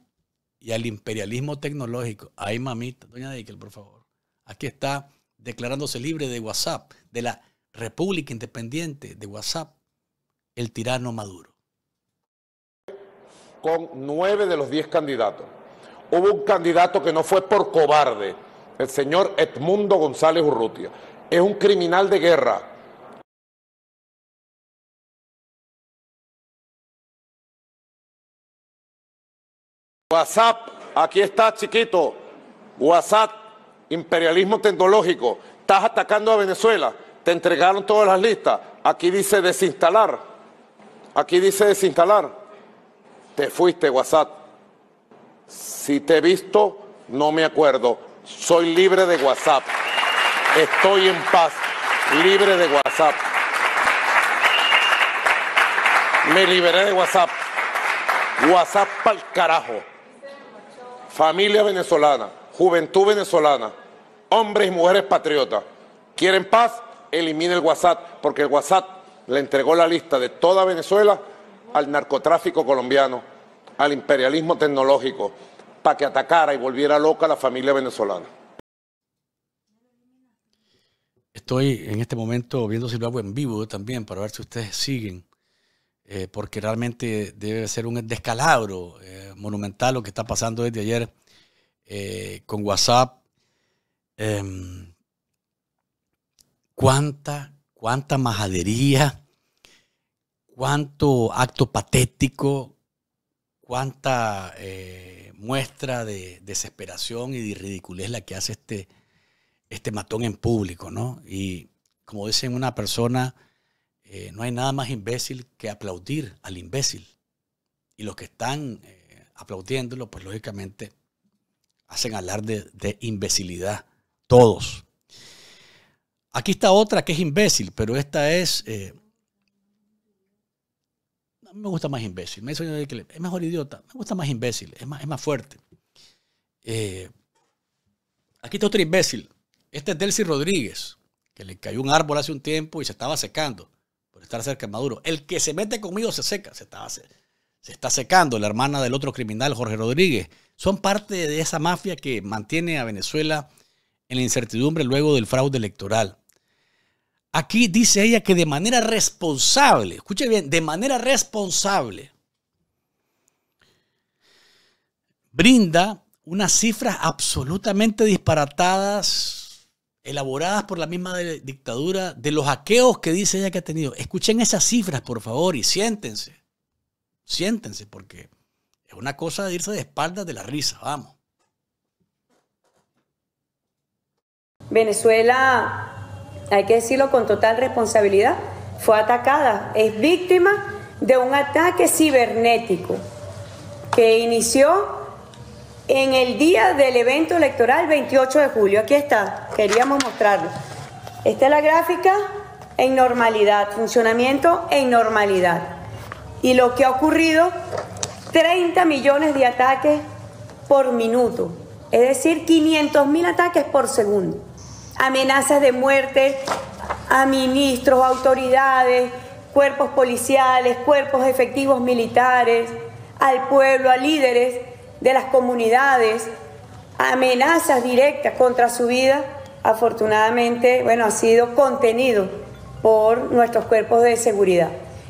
y al imperialismo tecnológico. Ay, mamita, doña Deikel, por favor. Aquí está declarándose libre de WhatsApp, de la República Independiente de WhatsApp, el tirano Maduro. Con nueve de los diez candidatos. Hubo un candidato que no fue por cobarde, el señor Edmundo González Urrutia. Es un criminal de guerra, WhatsApp, aquí está chiquito. WhatsApp, imperialismo tecnológico. Estás atacando a Venezuela. Te entregaron todas las listas. Aquí dice desinstalar. Aquí dice desinstalar. Te fuiste, WhatsApp. Si te he visto, no me acuerdo. Soy libre de WhatsApp. Estoy en paz. Libre de WhatsApp. Me liberé de WhatsApp. WhatsApp pa'l carajo familia venezolana, juventud venezolana, hombres y mujeres patriotas, quieren paz, elimine el WhatsApp, porque el WhatsApp le entregó la lista de toda Venezuela al narcotráfico colombiano, al imperialismo tecnológico, para que atacara y volviera loca a la familia venezolana. Estoy en este momento viendo hago en vivo también para ver si ustedes siguen eh, porque realmente debe ser un descalabro eh, monumental lo que está pasando desde ayer eh, con WhatsApp. Em, cuánta, cuánta majadería, cuánto acto patético, cuánta muestra de desesperación y de ridiculez la que hace este, este matón en público, ¿no? Y como dicen una persona eh, no hay nada más imbécil que aplaudir al imbécil. Y los que están eh, aplaudiéndolo, pues lógicamente hacen hablar de imbecilidad, todos. Aquí está otra que es imbécil, pero esta es... Eh, me gusta más imbécil. Me dice, es mejor idiota. Me gusta más imbécil. Es más, es más fuerte. aquí está otro imbécil. Este es Delcy Rodríguez, que le cayó un árbol hace un tiempo y se estaba secando estar cerca de Maduro. El que se mete conmigo se seca, se está, se, está secando, la hermana del otro criminal, Jorge Rodríguez. Son parte de esa mafia que mantiene a Venezuela en la incertidumbre luego del fraude electoral. Aquí dice ella que de manera responsable, escuche bien, de manera responsable, brinda unas cifras absolutamente disparatadas elaboradas por la misma dictadura, de los aqueos que dice ella que ha tenido. Escuchen esas cifras, por favor, y siéntense. Siéntense, porque es una cosa de irse de espaldas de la risa, vamos. Venezuela, hay que decirlo con total responsabilidad, fue atacada, es víctima de un ataque cibernético que inició en el día del evento electoral 28 de julio. Aquí está, queríamos mostrarlo. Esta es la gráfica en normalidad, funcionamiento en normalidad. Y lo que ha ocurrido, 30 millones de ataques por minuto, es decir, 500 mil ataques por segundo. Amenazas de muerte a ministros, autoridades, cuerpos policiales, cuerpos efectivos militares, al pueblo, a líderes de las comunidades, amenazas directas contra su vida, afortunadamente, bueno, ha sido contenido por nuestros cuerpos de seguridad.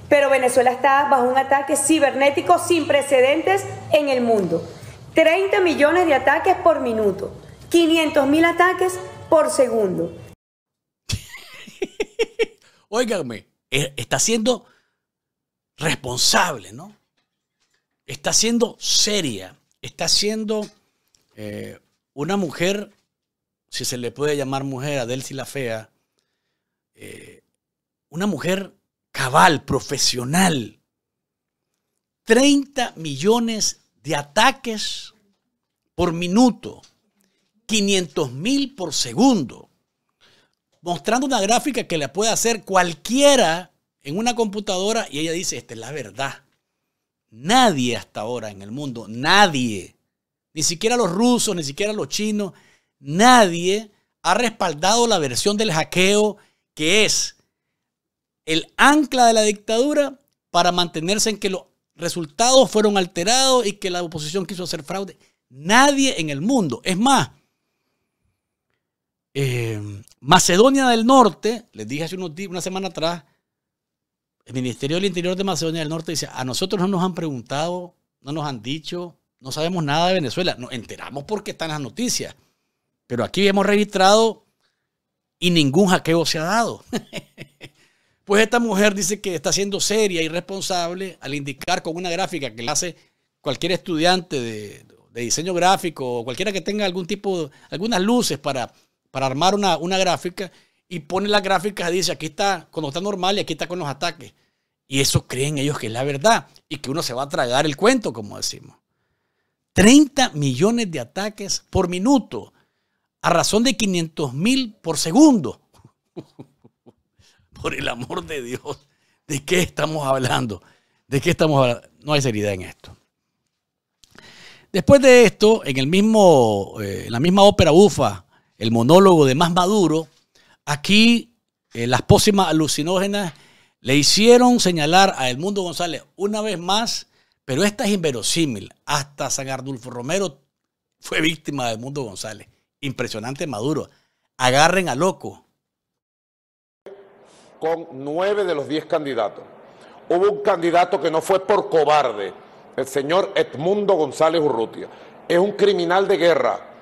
Pero Venezuela está bajo un ataque cibernético sin precedentes en el mundo. 30 millones de ataques por minuto, 500 mil ataques por segundo. Óigame, eh, está siendo responsable, ¿no? Está siendo seria está siendo eh, una mujer, si se le puede llamar mujer, a Delcy la Fea, eh, una mujer cabal, profesional. 30 millones de ataques por minuto, 500 mil por segundo, mostrando una gráfica que la puede hacer cualquiera en una computadora y ella dice, esta es la verdad. Nadie hasta ahora en el mundo, nadie, ni siquiera los rusos, ni siquiera los chinos, nadie ha respaldado la versión del hackeo que es el ancla de la dictadura para mantenerse en que los resultados fueron alterados y que la oposición quiso hacer fraude. Nadie en el mundo. Es más, eh, Macedonia del Norte, les dije hace unos una semana atrás, el Ministerio del Interior de Macedonia del Norte dice, a nosotros no nos han preguntado, no nos han dicho, no sabemos nada de Venezuela. Nos enteramos porque están las noticias. Pero aquí hemos registrado y ningún hackeo se ha dado. pues esta mujer dice que está siendo seria y responsable al indicar con una gráfica que la hace cualquier estudiante de, diseño gráfico o cualquiera que tenga algún tipo, algunas luces para, para armar una, una gráfica, y pone las gráficas, dice, aquí está cuando está normal y aquí está con los ataques. Y eso creen ellos que es la verdad y que uno se va a tragar el cuento, como decimos. 30 millones de ataques por minuto, a razón de 500 mil por segundo. por el amor de Dios, ¿de qué estamos hablando? ¿De qué estamos hablando? No hay seriedad en esto. Después de esto, en, el mismo, eh, en la misma ópera UFA, el monólogo de Más Maduro, Aquí eh, las pócimas alucinógenas le hicieron señalar a Edmundo González una vez más, pero esta es inverosímil. Hasta San Ardulfo Romero fue víctima de Edmundo González. Impresionante Maduro. Agarren a loco. Con nueve de los diez candidatos. Hubo un candidato que no fue por cobarde, el señor Edmundo González Urrutia. Es un criminal de guerra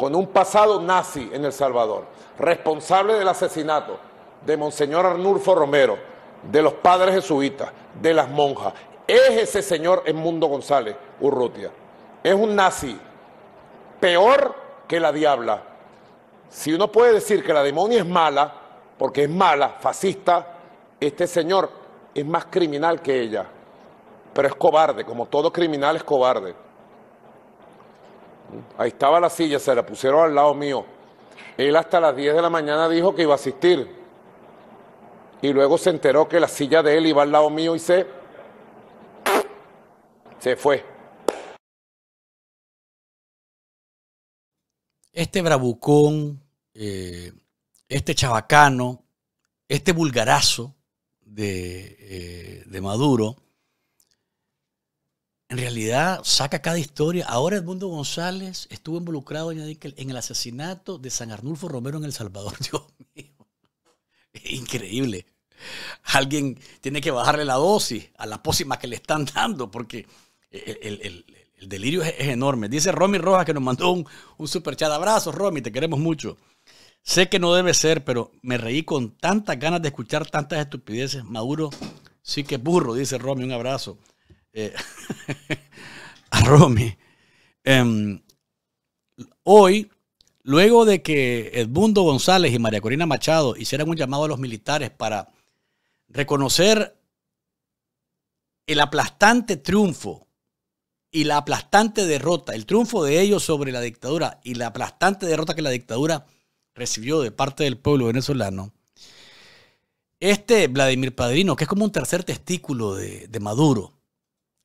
con un pasado nazi en El Salvador, responsable del asesinato de Monseñor Arnulfo Romero, de los padres jesuitas, de las monjas. Es ese señor Edmundo González Urrutia. Es un nazi, peor que la diabla. Si uno puede decir que la demonia es mala, porque es mala, fascista, este señor es más criminal que ella, pero es cobarde, como todo criminal es cobarde. Ahí estaba la silla, se la pusieron al lado mío. Él hasta las 10 de la mañana dijo que iba a asistir. Y luego se enteró que la silla de él iba al lado mío y se... Se fue. Este bravucón, eh, este chabacano, este vulgarazo de eh, Maduro, en realidad saca cada historia. Ahora Edmundo González estuvo involucrado en el asesinato de San Arnulfo Romero en El Salvador. Dios mío. Increíble. Alguien tiene que bajarle la dosis a la pócima que le están dando porque el, delirio es, enorme. Dice Romy Rojas que nos mandó un, super chat. Abrazos, Romy, te queremos mucho. Sé que no debe ser, pero me reí con tantas ganas de escuchar tantas estupideces. Maduro, sí que burro, dice Romy. Un abrazo. Eh, a Romy. Em, hoy, luego de que Edmundo González y María Corina Machado hicieran un llamado a los militares para reconocer el aplastante triunfo y la aplastante derrota, el triunfo de ellos sobre la dictadura y la aplastante derrota que la dictadura recibió de parte del pueblo venezolano, este Vladimir Padrino, que es como un tercer testículo de Maduro,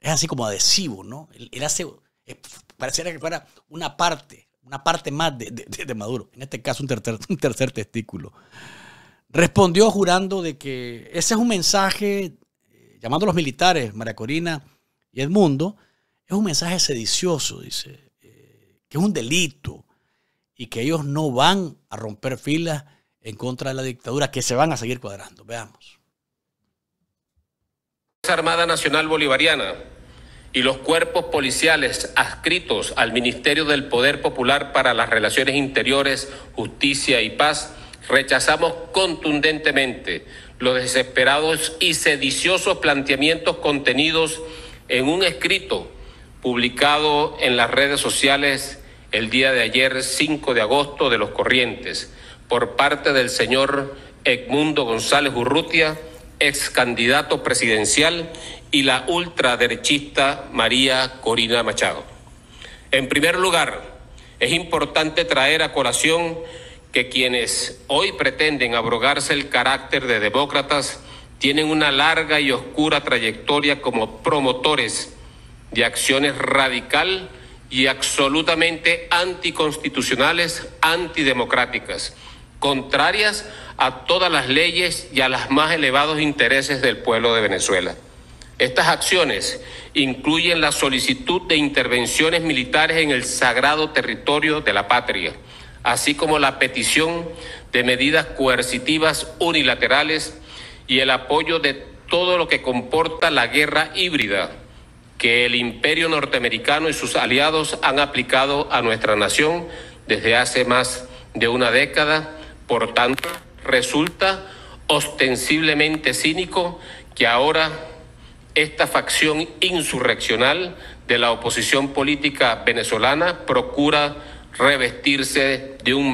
es así como adhesivo, ¿no? Era eh, pareciera que fuera una parte, una parte más de, Maduro, en este caso un tercer, testículo. Respondió jurando de que ese es un mensaje, eh, llamando a los militares, María Corina y Edmundo, es un mensaje sedicioso, dice, eh, que es un delito y que ellos no van a romper filas en contra de la dictadura, que se van a seguir cuadrando. Veamos. Armada Nacional Bolivariana y los cuerpos policiales adscritos al Ministerio del Poder Popular para las Relaciones Interiores, Justicia y Paz, rechazamos contundentemente los desesperados y sediciosos planteamientos contenidos en un escrito publicado en las redes sociales el día de ayer, 5 de agosto de los Corrientes, por parte del señor Edmundo González Urrutia, ex candidato presidencial, y la ultraderechista María Corina Machado. En primer lugar, es importante traer a colación que quienes hoy pretenden abrogarse el carácter de demócratas tienen una larga y oscura trayectoria como promotores de acciones radical y absolutamente anticonstitucionales, antidemocráticas, contrarias a a todas las leyes y a los más elevados intereses del pueblo de Venezuela. Estas acciones incluyen la solicitud de intervenciones militares en el sagrado territorio de la patria, así como la petición de medidas coercitivas unilaterales y el apoyo de todo lo que comporta la guerra híbrida que el imperio norteamericano y sus aliados han aplicado a nuestra nación desde hace más de una década. Por tanto, Resulta ostensiblemente cínico que ahora esta facción insurreccional de la oposición política venezolana procura revestirse de un,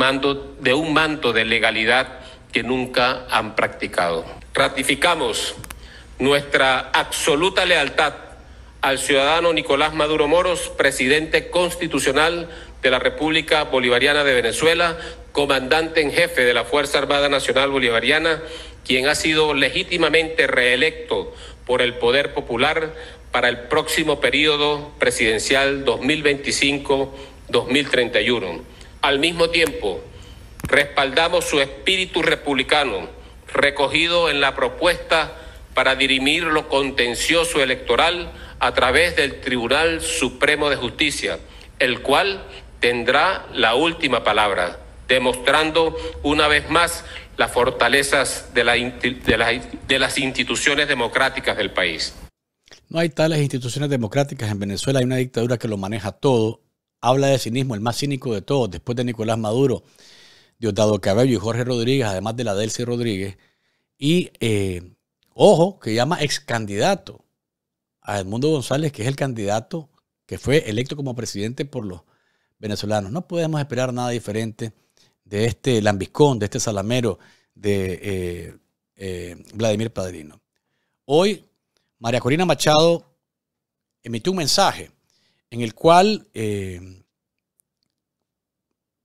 de manto de legalidad que nunca han practicado. Ratificamos nuestra absoluta lealtad al ciudadano Nicolás Maduro Moros, presidente constitucional de la República Bolivariana de Venezuela, comandante en jefe de la Fuerza Armada Nacional Bolivariana, quien ha sido legítimamente reelecto por el Poder Popular para el próximo periodo presidencial 2025-2031. Al mismo tiempo, respaldamos su espíritu republicano recogido en la propuesta para dirimir lo contencioso electoral a través del Tribunal Supremo de Justicia, el cual tendrá la última palabra demostrando una vez más las fortalezas de, las instituciones democráticas del país. No hay tales instituciones democráticas en Venezuela, hay una dictadura que lo maneja todo. Habla de cinismo, el más cínico de todos, después de Nicolás Maduro, Diosdado Cabello y Jorge Rodríguez, además de la Delcy Rodríguez. Y eh, ojo, que llama ex candidato a Edmundo González, que es el candidato que fue electo como presidente por los venezolanos. No podemos esperar nada diferente de este lambiscón, de este salamero, de eh, eh, Vladimir Padrino. Hoy, María Corina Machado emitió un mensaje en el cual eh,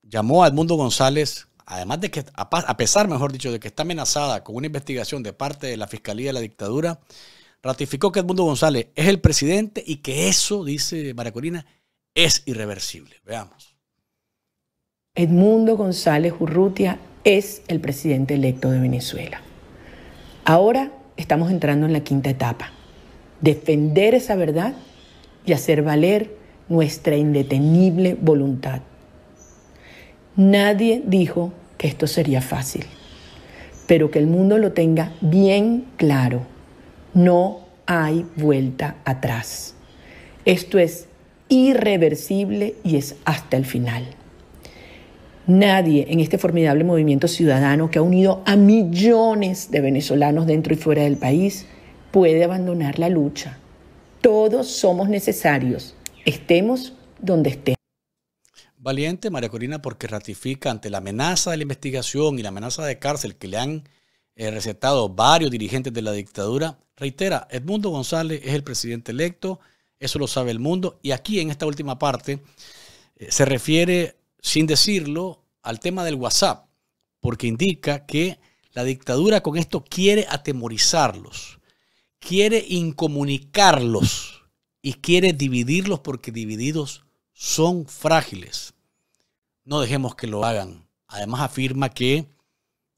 llamó a Edmundo González, además de que, a pesar, mejor dicho, de que está amenazada con una investigación de parte de la Fiscalía de la Dictadura, ratificó que Edmundo González es el presidente y que eso, dice María Corina, es irreversible. Veamos. Edmundo González Urrutia es el presidente electo de Venezuela. Ahora estamos entrando en la quinta etapa, defender esa verdad y hacer valer nuestra indetenible voluntad. Nadie dijo que esto sería fácil, pero que el mundo lo tenga bien claro. No hay vuelta atrás. Esto es irreversible y es hasta el final. Nadie en este formidable movimiento ciudadano que ha unido a millones de venezolanos dentro y fuera del país puede abandonar la lucha. Todos somos necesarios, estemos donde estemos. Valiente María Corina porque ratifica ante la amenaza de la investigación y la amenaza de cárcel que le han eh, recetado varios dirigentes de la dictadura. Reitera, Edmundo González es el presidente electo, eso lo sabe el mundo. Y aquí en esta última parte eh, se refiere sin decirlo, al tema del WhatsApp, porque indica que la dictadura con esto quiere atemorizarlos, quiere incomunicarlos y quiere dividirlos porque divididos son frágiles. No dejemos que lo hagan. Además afirma que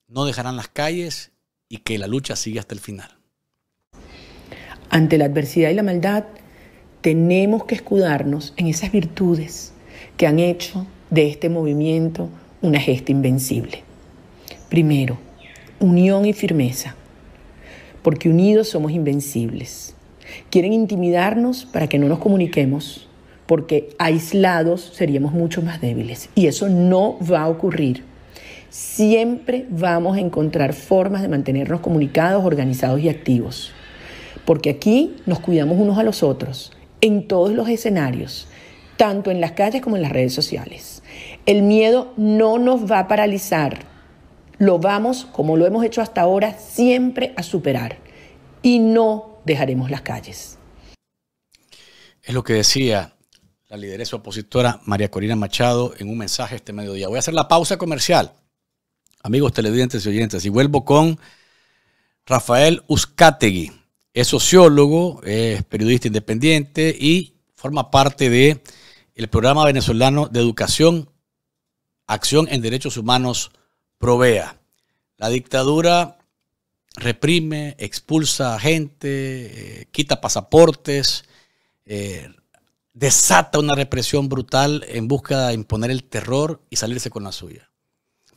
no dejarán las calles y que la lucha sigue hasta el final. Ante la adversidad y la maldad, tenemos que escudarnos en esas virtudes que han hecho de este movimiento una gesta invencible. Primero, unión y firmeza, porque unidos somos invencibles. Quieren intimidarnos para que no nos comuniquemos, porque aislados seríamos mucho más débiles. Y eso no va a ocurrir. Siempre vamos a encontrar formas de mantenernos comunicados, organizados y activos, porque aquí nos cuidamos unos a los otros, en todos los escenarios, tanto en las calles como en las redes sociales. El miedo no nos va a paralizar. Lo vamos, como lo hemos hecho hasta ahora, siempre a superar. Y no dejaremos las calles. Es lo que decía la lideresa opositora María Corina Machado en un mensaje este mediodía. Voy a hacer la pausa comercial. Amigos televidentes y oyentes, y vuelvo con Rafael Uzcategui. Es sociólogo, es periodista independiente y forma parte de programa venezolano de educación Acción en Derechos Humanos provea. La dictadura reprime, expulsa a gente, eh, quita pasaportes, eh, desata una represión brutal en busca de imponer el terror y salirse con la suya.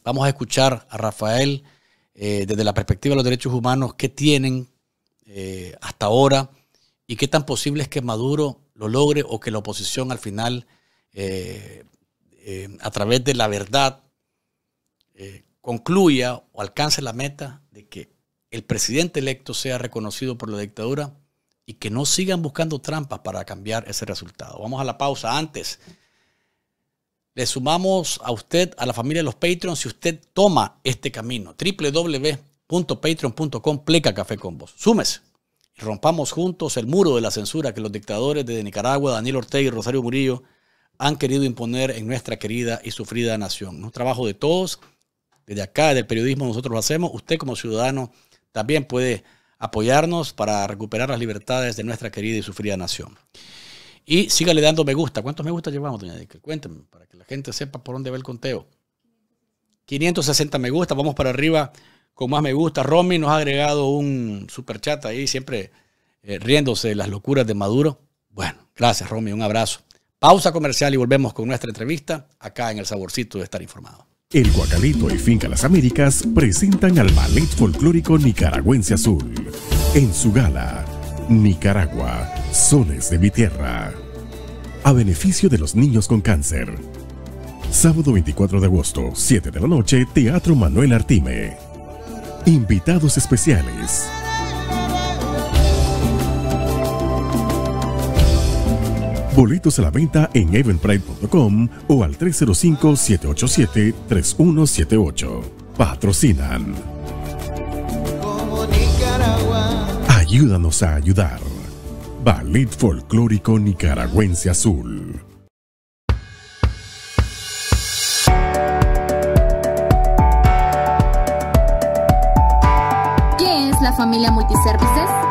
Vamos a escuchar a Rafael eh, desde la perspectiva de los derechos humanos qué tienen hasta ahora y qué tan posible es que Maduro lo logre o que la oposición al final eh, a través de la verdad eh, concluya o alcance la meta de que el presidente electo sea reconocido por la dictadura y que no sigan buscando trampas para cambiar ese resultado. Vamos a la pausa. Antes, le sumamos a usted, a la familia de los Patreons, si usted toma este camino, www.patreon.com, pleca café con vos. Súmese. Rompamos juntos el muro de la censura que los dictadores de Nicaragua, Daniel Ortega y Rosario Murillo, han querido imponer en nuestra querida y sufrida nación. Un trabajo de todos, desde acá, del periodismo nosotros lo hacemos. Usted como ciudadano también puede apoyarnos para recuperar las libertades de nuestra querida y sufrida nación. Y sígale dando me gusta. ¿Cuántos me gusta llevamos, doña que Cuénteme, para que la gente sepa por dónde va el conteo. 560 me gusta, vamos para arriba con más me gusta. Romy nos ha agregado un super chat ahí, siempre eh, riéndose de las locuras de Maduro. Bueno, gracias Romy, un abrazo. Pausa comercial y volvemos con nuestra entrevista acá en El Saborcito de Estar Informado. El Guacalito y Finca Las Américas presentan al Ballet Folclórico Nicaragüense Azul en su gala Nicaragua, Sones de mi Tierra, a beneficio de los niños con cáncer. Sábado 24 de agosto, 7 de la noche, Teatro Manuel Artime. Invitados especiales. Boletos a la venta en eventbrite.com o al 305-787-3178. Patrocinan. Ayúdanos a ayudar. Valid Folclórico Nicaragüense Azul. ¿Qué es la familia Multiservices?